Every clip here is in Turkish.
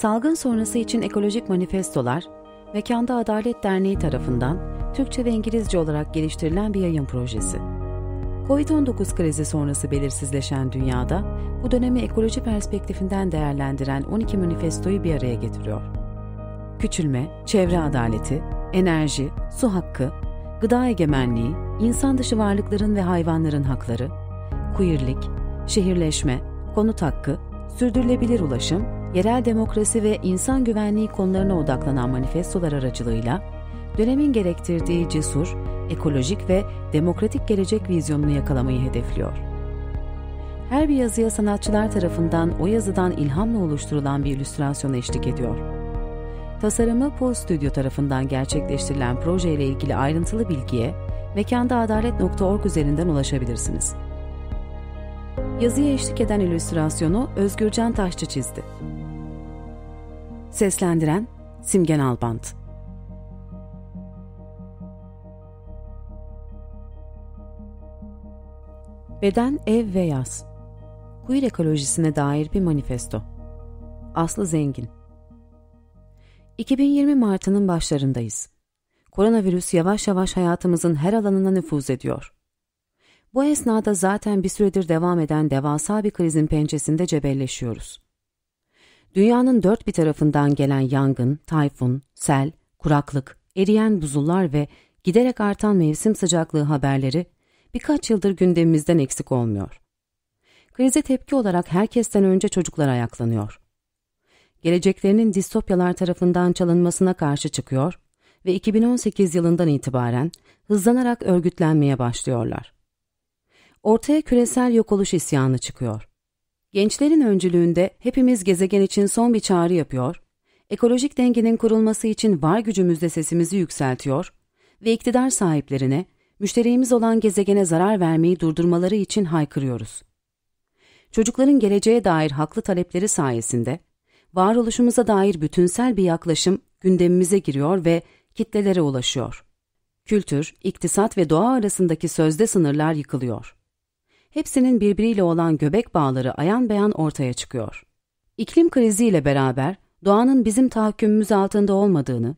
Salgın sonrası için ekolojik manifestolar, Mekanda Adalet Derneği tarafından Türkçe ve İngilizce olarak geliştirilen bir yayın projesi. Covid-19 krizi sonrası belirsizleşen dünyada bu dönemi ekoloji perspektifinden değerlendiren 12 manifestoyu bir araya getiriyor. Küçülme, çevre adaleti, enerji, su hakkı, gıda egemenliği, insan dışı varlıkların ve hayvanların hakları, kuyirlik, şehirleşme, konut hakkı, sürdürülebilir ulaşım yerel demokrasi ve insan güvenliği konularına odaklanan manifestolar aracılığıyla dönemin gerektirdiği cesur, ekolojik ve demokratik gelecek vizyonunu yakalamayı hedefliyor. Her bir yazıya sanatçılar tarafından o yazıdan ilhamla oluşturulan bir illüstrasyona eşlik ediyor. Tasarımı Pol Studio tarafından gerçekleştirilen proje ile ilgili ayrıntılı bilgiye mekandaadalet.org üzerinden ulaşabilirsiniz. Yazıya eşlik eden illüstrasyonu Özgürcan Taşçı çizdi. Seslendiren Simgen Albant Beden, Ev ve Yaz Queer ekolojisine dair bir manifesto Aslı Zengin 2020 Mart'ının başlarındayız. Koronavirüs yavaş yavaş hayatımızın her alanına nüfuz ediyor. Bu esnada zaten bir süredir devam eden devasa bir krizin pençesinde cebelleşiyoruz. Dünyanın dört bir tarafından gelen yangın, tayfun, sel, kuraklık, eriyen buzullar ve giderek artan mevsim sıcaklığı haberleri birkaç yıldır gündemimizden eksik olmuyor. Krize tepki olarak herkesten önce çocuklar ayaklanıyor. Geleceklerinin distopyalar tarafından çalınmasına karşı çıkıyor ve 2018 yılından itibaren hızlanarak örgütlenmeye başlıyorlar. Ortaya küresel yok oluş isyanı çıkıyor. Gençlerin öncülüğünde hepimiz gezegen için son bir çağrı yapıyor, ekolojik dengenin kurulması için var gücümüzle sesimizi yükseltiyor ve iktidar sahiplerine, müşterimiz olan gezegene zarar vermeyi durdurmaları için haykırıyoruz. Çocukların geleceğe dair haklı talepleri sayesinde, varoluşumuza dair bütünsel bir yaklaşım gündemimize giriyor ve kitlelere ulaşıyor. Kültür, iktisat ve doğa arasındaki sözde sınırlar yıkılıyor hepsinin birbiriyle olan göbek bağları ayan beyan ortaya çıkıyor. İklim kriziyle beraber doğanın bizim tahakkümümüz altında olmadığını,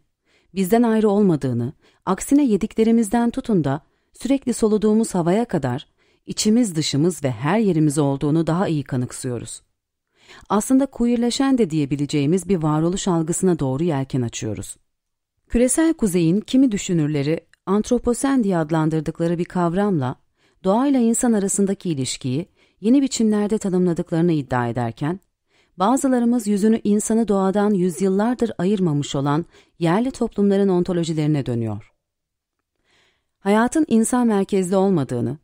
bizden ayrı olmadığını, aksine yediklerimizden tutun da sürekli soluduğumuz havaya kadar içimiz dışımız ve her yerimiz olduğunu daha iyi kanıksıyoruz. Aslında kuyuleşen de diyebileceğimiz bir varoluş algısına doğru yelken açıyoruz. Küresel kuzeyin kimi düşünürleri antroposen diye adlandırdıkları bir kavramla doğayla insan arasındaki ilişkiyi yeni biçimlerde tanımladıklarını iddia ederken, bazılarımız yüzünü insanı doğadan yüzyıllardır ayırmamış olan yerli toplumların ontolojilerine dönüyor. Hayatın insan merkezli olmadığını,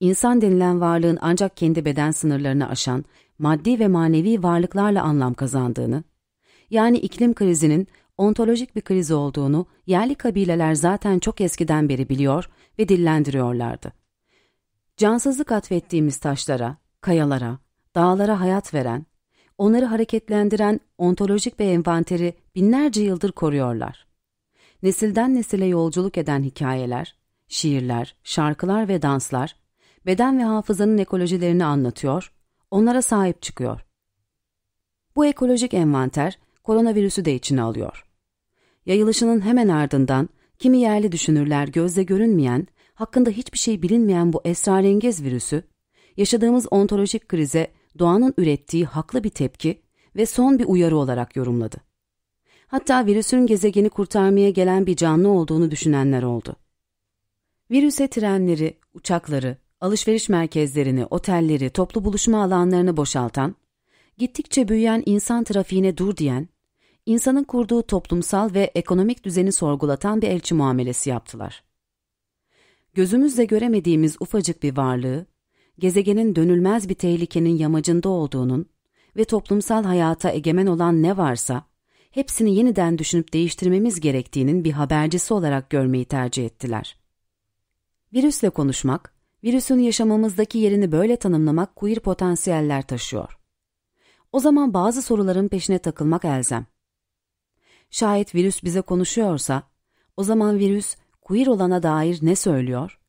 insan denilen varlığın ancak kendi beden sınırlarını aşan maddi ve manevi varlıklarla anlam kazandığını, yani iklim krizinin ontolojik bir kriz olduğunu yerli kabileler zaten çok eskiden beri biliyor ve dillendiriyorlardı. Cansızlık atfettiğimiz taşlara, kayalara, dağlara hayat veren, onları hareketlendiren ontolojik bir envanteri binlerce yıldır koruyorlar. Nesilden nesile yolculuk eden hikayeler, şiirler, şarkılar ve danslar, beden ve hafızanın ekolojilerini anlatıyor, onlara sahip çıkıyor. Bu ekolojik envanter koronavirüsü de içine alıyor. Yayılışının hemen ardından kimi yerli düşünürler gözle görünmeyen hakkında hiçbir şey bilinmeyen bu esrarengiz virüsü, yaşadığımız ontolojik krize doğanın ürettiği haklı bir tepki ve son bir uyarı olarak yorumladı. Hatta virüsün gezegeni kurtarmaya gelen bir canlı olduğunu düşünenler oldu. Virüse trenleri, uçakları, alışveriş merkezlerini, otelleri, toplu buluşma alanlarını boşaltan, gittikçe büyüyen insan trafiğine dur diyen, insanın kurduğu toplumsal ve ekonomik düzeni sorgulatan bir elçi muamelesi yaptılar gözümüzle göremediğimiz ufacık bir varlığı, gezegenin dönülmez bir tehlikenin yamacında olduğunun ve toplumsal hayata egemen olan ne varsa, hepsini yeniden düşünüp değiştirmemiz gerektiğinin bir habercisi olarak görmeyi tercih ettiler. Virüsle konuşmak, virüsün yaşamımızdaki yerini böyle tanımlamak queer potansiyeller taşıyor. O zaman bazı soruların peşine takılmak elzem. Şayet virüs bize konuşuyorsa, o zaman virüs queer olana dair ne söylüyor?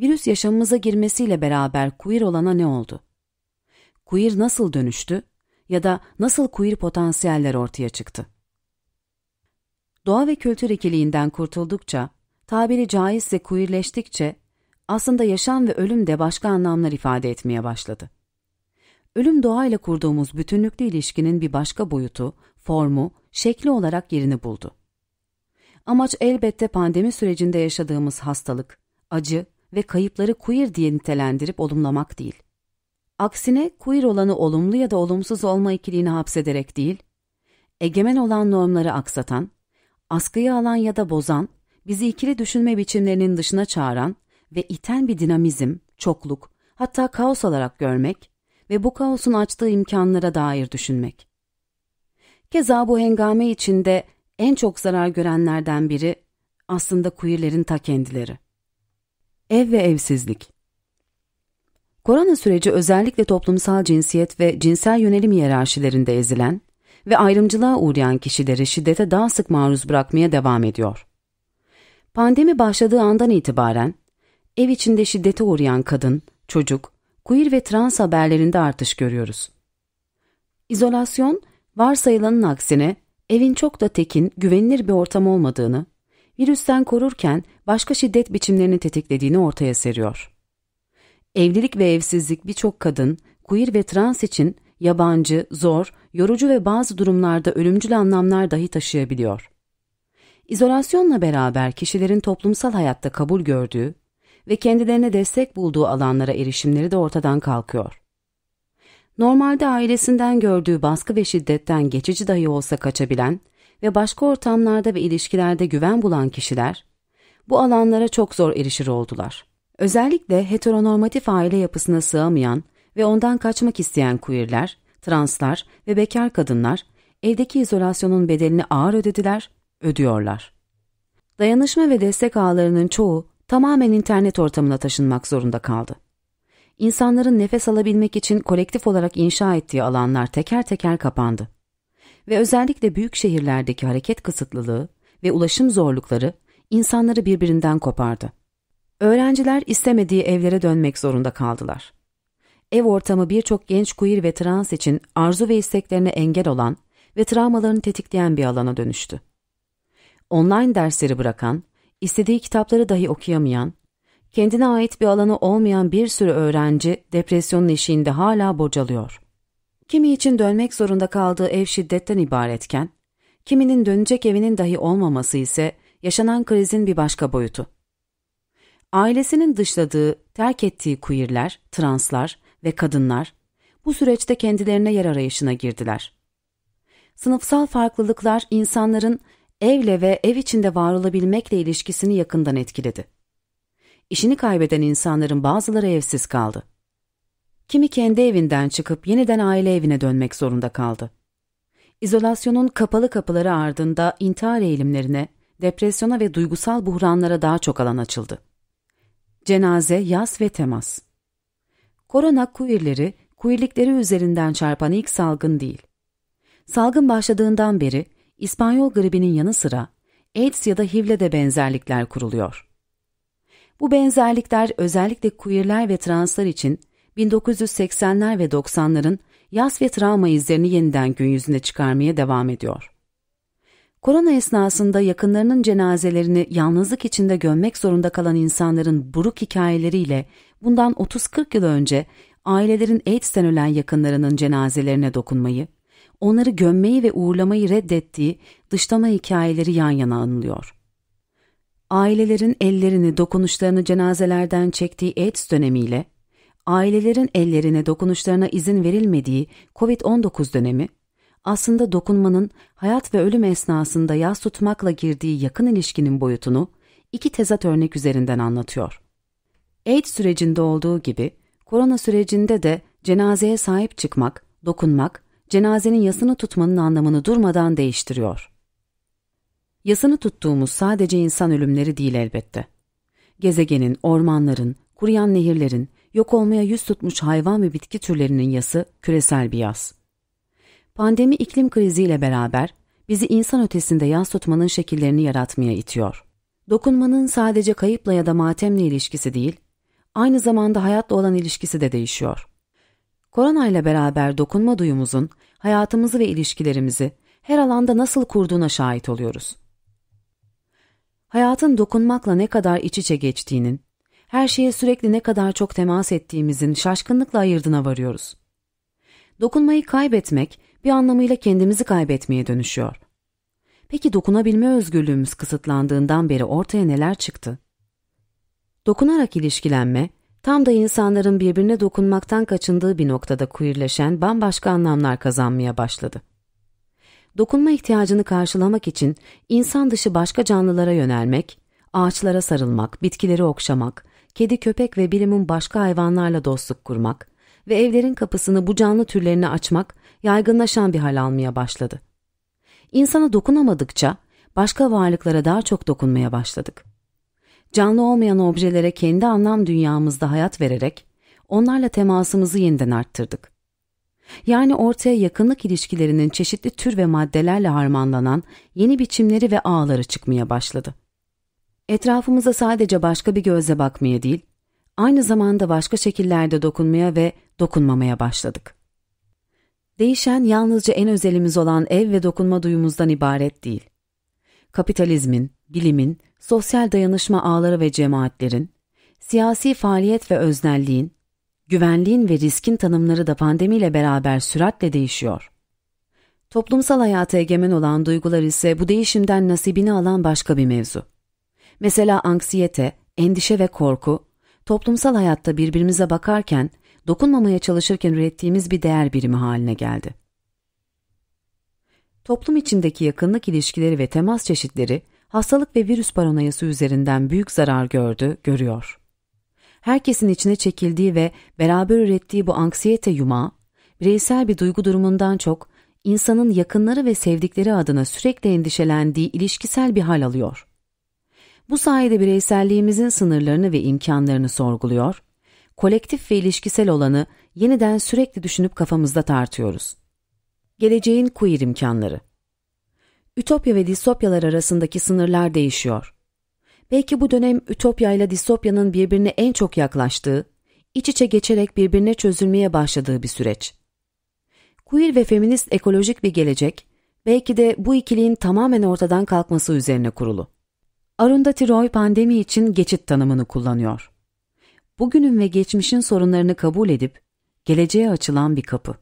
Virüs yaşamımıza girmesiyle beraber queer olana ne oldu? Queer nasıl dönüştü ya da nasıl queer potansiyeller ortaya çıktı? Doğa ve kültür ikiliğinden kurtuldukça, tabiri caizse queerleştikçe aslında yaşam ve ölüm de başka anlamlar ifade etmeye başladı. Ölüm doğayla kurduğumuz bütünlüklü ilişkinin bir başka boyutu, formu, şekli olarak yerini buldu. Amaç elbette pandemi sürecinde yaşadığımız hastalık, acı ve kayıpları queer diye nitelendirip olumlamak değil. Aksine queer olanı olumlu ya da olumsuz olma ikiliğini hapsederek değil, egemen olan normları aksatan, askıya alan ya da bozan, bizi ikili düşünme biçimlerinin dışına çağıran ve iten bir dinamizm, çokluk, hatta kaos olarak görmek ve bu kaosun açtığı imkanlara dair düşünmek. Keza bu hengame içinde en çok zarar görenlerden biri aslında queerlerin ta kendileri. Ev ve evsizlik Korona süreci özellikle toplumsal cinsiyet ve cinsel yönelim yerarşilerinde ezilen ve ayrımcılığa uğrayan kişileri şiddete daha sık maruz bırakmaya devam ediyor. Pandemi başladığı andan itibaren ev içinde şiddete uğrayan kadın, çocuk, queer ve trans haberlerinde artış görüyoruz. İzolasyon, varsayılanın aksine evin çok da tekin, güvenilir bir ortam olmadığını, virüsten korurken başka şiddet biçimlerini tetiklediğini ortaya seriyor. Evlilik ve evsizlik birçok kadın, queer ve trans için yabancı, zor, yorucu ve bazı durumlarda ölümcül anlamlar dahi taşıyabiliyor. İzolasyonla beraber kişilerin toplumsal hayatta kabul gördüğü ve kendilerine destek bulduğu alanlara erişimleri de ortadan kalkıyor. Normalde ailesinden gördüğü baskı ve şiddetten geçici dahi olsa kaçabilen ve başka ortamlarda ve ilişkilerde güven bulan kişiler, bu alanlara çok zor erişir oldular. Özellikle heteronormatif aile yapısına sığamayan ve ondan kaçmak isteyen queerler, translar ve bekar kadınlar evdeki izolasyonun bedelini ağır ödediler, ödüyorlar. Dayanışma ve destek ağlarının çoğu tamamen internet ortamına taşınmak zorunda kaldı insanların nefes alabilmek için kolektif olarak inşa ettiği alanlar teker teker kapandı. Ve özellikle büyük şehirlerdeki hareket kısıtlılığı ve ulaşım zorlukları insanları birbirinden kopardı. Öğrenciler istemediği evlere dönmek zorunda kaldılar. Ev ortamı birçok genç queer ve trans için arzu ve isteklerine engel olan ve travmalarını tetikleyen bir alana dönüştü. Online dersleri bırakan, istediği kitapları dahi okuyamayan, kendine ait bir alanı olmayan bir sürü öğrenci depresyonun eşiğinde hala bocalıyor. Kimi için dönmek zorunda kaldığı ev şiddetten ibaretken, kiminin dönecek evinin dahi olmaması ise yaşanan krizin bir başka boyutu. Ailesinin dışladığı, terk ettiği queerler, translar ve kadınlar bu süreçte kendilerine yer arayışına girdiler. Sınıfsal farklılıklar insanların evle ve ev içinde var olabilmekle ilişkisini yakından etkiledi işini kaybeden insanların bazıları evsiz kaldı. Kimi kendi evinden çıkıp yeniden aile evine dönmek zorunda kaldı. İzolasyonun kapalı kapıları ardında intihar eğilimlerine, depresyona ve duygusal buhranlara daha çok alan açıldı. Cenaze, yas ve temas. Korona kuirleri kuirlikleri üzerinden çarpan ilk salgın değil. Salgın başladığından beri İspanyol gribinin yanı sıra AIDS ya da HIV'le de benzerlikler kuruluyor. Bu benzerlikler özellikle queerler ve translar için 1980'ler ve 90'ların yas ve travma izlerini yeniden gün yüzüne çıkarmaya devam ediyor. Korona esnasında yakınlarının cenazelerini yalnızlık içinde gömmek zorunda kalan insanların buruk hikayeleriyle bundan 30-40 yıl önce ailelerin AIDS'ten ölen yakınlarının cenazelerine dokunmayı, onları gömmeyi ve uğurlamayı reddettiği dışlama hikayeleri yan yana anılıyor ailelerin ellerini dokunuşlarını cenazelerden çektiği AIDS dönemiyle, ailelerin ellerine dokunuşlarına izin verilmediği COVID-19 dönemi, aslında dokunmanın hayat ve ölüm esnasında yas tutmakla girdiği yakın ilişkinin boyutunu iki tezat örnek üzerinden anlatıyor. AIDS sürecinde olduğu gibi, korona sürecinde de cenazeye sahip çıkmak, dokunmak, cenazenin yasını tutmanın anlamını durmadan değiştiriyor. Yasını tuttuğumuz sadece insan ölümleri değil elbette. Gezegenin, ormanların, kuruyan nehirlerin, yok olmaya yüz tutmuş hayvan ve bitki türlerinin yası küresel bir yaz. Pandemi iklim kriziyle beraber bizi insan ötesinde yas tutmanın şekillerini yaratmaya itiyor. Dokunmanın sadece kayıpla ya da matemle ilişkisi değil, aynı zamanda hayatla olan ilişkisi de değişiyor. Korona ile beraber dokunma duyumuzun hayatımızı ve ilişkilerimizi her alanda nasıl kurduğuna şahit oluyoruz hayatın dokunmakla ne kadar iç içe geçtiğinin, her şeye sürekli ne kadar çok temas ettiğimizin şaşkınlıkla ayırdına varıyoruz. Dokunmayı kaybetmek bir anlamıyla kendimizi kaybetmeye dönüşüyor. Peki dokunabilme özgürlüğümüz kısıtlandığından beri ortaya neler çıktı? Dokunarak ilişkilenme, tam da insanların birbirine dokunmaktan kaçındığı bir noktada queerleşen bambaşka anlamlar kazanmaya başladı dokunma ihtiyacını karşılamak için insan dışı başka canlılara yönelmek, ağaçlara sarılmak, bitkileri okşamak, kedi köpek ve bilimin başka hayvanlarla dostluk kurmak ve evlerin kapısını bu canlı türlerine açmak yaygınlaşan bir hal almaya başladı. İnsana dokunamadıkça başka varlıklara daha çok dokunmaya başladık. Canlı olmayan objelere kendi anlam dünyamızda hayat vererek onlarla temasımızı yeniden arttırdık. Yani ortaya yakınlık ilişkilerinin çeşitli tür ve maddelerle harmanlanan yeni biçimleri ve ağları çıkmaya başladı. Etrafımıza sadece başka bir gözle bakmaya değil, aynı zamanda başka şekillerde dokunmaya ve dokunmamaya başladık. Değişen yalnızca en özelimiz olan ev ve dokunma duyumuzdan ibaret değil. Kapitalizmin, bilimin, sosyal dayanışma ağları ve cemaatlerin, siyasi faaliyet ve öznelliğin, güvenliğin ve riskin tanımları da pandemiyle beraber süratle değişiyor. Toplumsal hayata egemen olan duygular ise bu değişimden nasibini alan başka bir mevzu. Mesela anksiyete, endişe ve korku, toplumsal hayatta birbirimize bakarken, dokunmamaya çalışırken ürettiğimiz bir değer birimi haline geldi. Toplum içindeki yakınlık ilişkileri ve temas çeşitleri, hastalık ve virüs paranoyası üzerinden büyük zarar gördü, görüyor herkesin içine çekildiği ve beraber ürettiği bu anksiyete yumağı, bireysel bir duygu durumundan çok insanın yakınları ve sevdikleri adına sürekli endişelendiği ilişkisel bir hal alıyor. Bu sayede bireyselliğimizin sınırlarını ve imkanlarını sorguluyor, kolektif ve ilişkisel olanı yeniden sürekli düşünüp kafamızda tartıyoruz. Geleceğin queer imkanları Ütopya ve distopyalar arasındaki sınırlar değişiyor. Belki bu dönem Ütopya ile Distopya'nın birbirine en çok yaklaştığı, iç içe geçerek birbirine çözülmeye başladığı bir süreç. Queer ve feminist ekolojik bir gelecek, belki de bu ikiliğin tamamen ortadan kalkması üzerine kurulu. Arundhati Roy pandemi için geçit tanımını kullanıyor. Bugünün ve geçmişin sorunlarını kabul edip, geleceğe açılan bir kapı.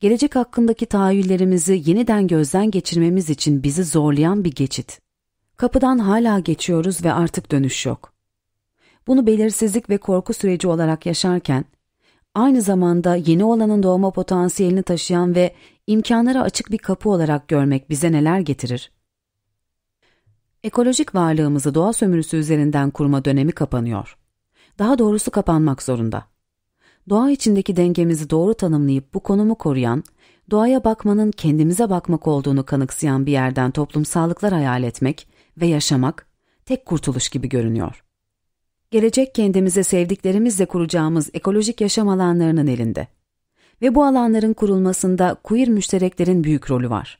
Gelecek hakkındaki tahayyüllerimizi yeniden gözden geçirmemiz için bizi zorlayan bir geçit. Kapıdan hala geçiyoruz ve artık dönüş yok. Bunu belirsizlik ve korku süreci olarak yaşarken, aynı zamanda yeni olanın doğma potansiyelini taşıyan ve imkanlara açık bir kapı olarak görmek bize neler getirir? Ekolojik varlığımızı doğa sömürüsü üzerinden kurma dönemi kapanıyor. Daha doğrusu kapanmak zorunda. Doğa içindeki dengemizi doğru tanımlayıp bu konumu koruyan, doğaya bakmanın kendimize bakmak olduğunu kanıksayan bir yerden toplumsallıklar hayal etmek, ve yaşamak tek kurtuluş gibi görünüyor. Gelecek kendimize sevdiklerimizle kuracağımız ekolojik yaşam alanlarının elinde. Ve bu alanların kurulmasında queer müştereklerin büyük rolü var.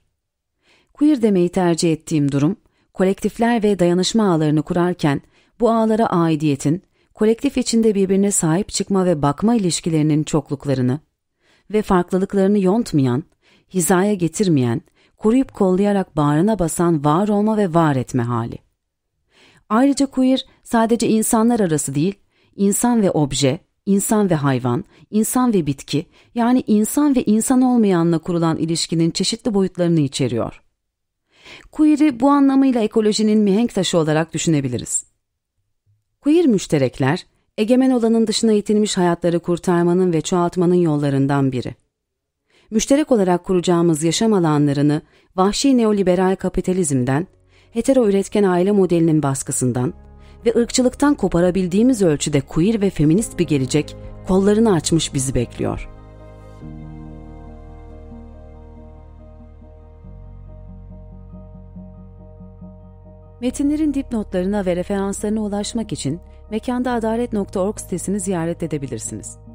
Queer demeyi tercih ettiğim durum, kolektifler ve dayanışma ağlarını kurarken bu ağlara aidiyetin, kolektif içinde birbirine sahip çıkma ve bakma ilişkilerinin çokluklarını ve farklılıklarını yontmayan, hizaya getirmeyen koruyup kollayarak bağrına basan var olma ve var etme hali. Ayrıca queer sadece insanlar arası değil, insan ve obje, insan ve hayvan, insan ve bitki, yani insan ve insan olmayanla kurulan ilişkinin çeşitli boyutlarını içeriyor. Queer'i bu anlamıyla ekolojinin mihenk taşı olarak düşünebiliriz. Queer müşterekler, egemen olanın dışına itilmiş hayatları kurtarmanın ve çoğaltmanın yollarından biri müşterek olarak kuracağımız yaşam alanlarını vahşi neoliberal kapitalizmden, hetero üretken aile modelinin baskısından ve ırkçılıktan koparabildiğimiz ölçüde queer ve feminist bir gelecek kollarını açmış bizi bekliyor. Metinlerin dipnotlarına ve referanslarına ulaşmak için mekanda adalet.org sitesini ziyaret edebilirsiniz.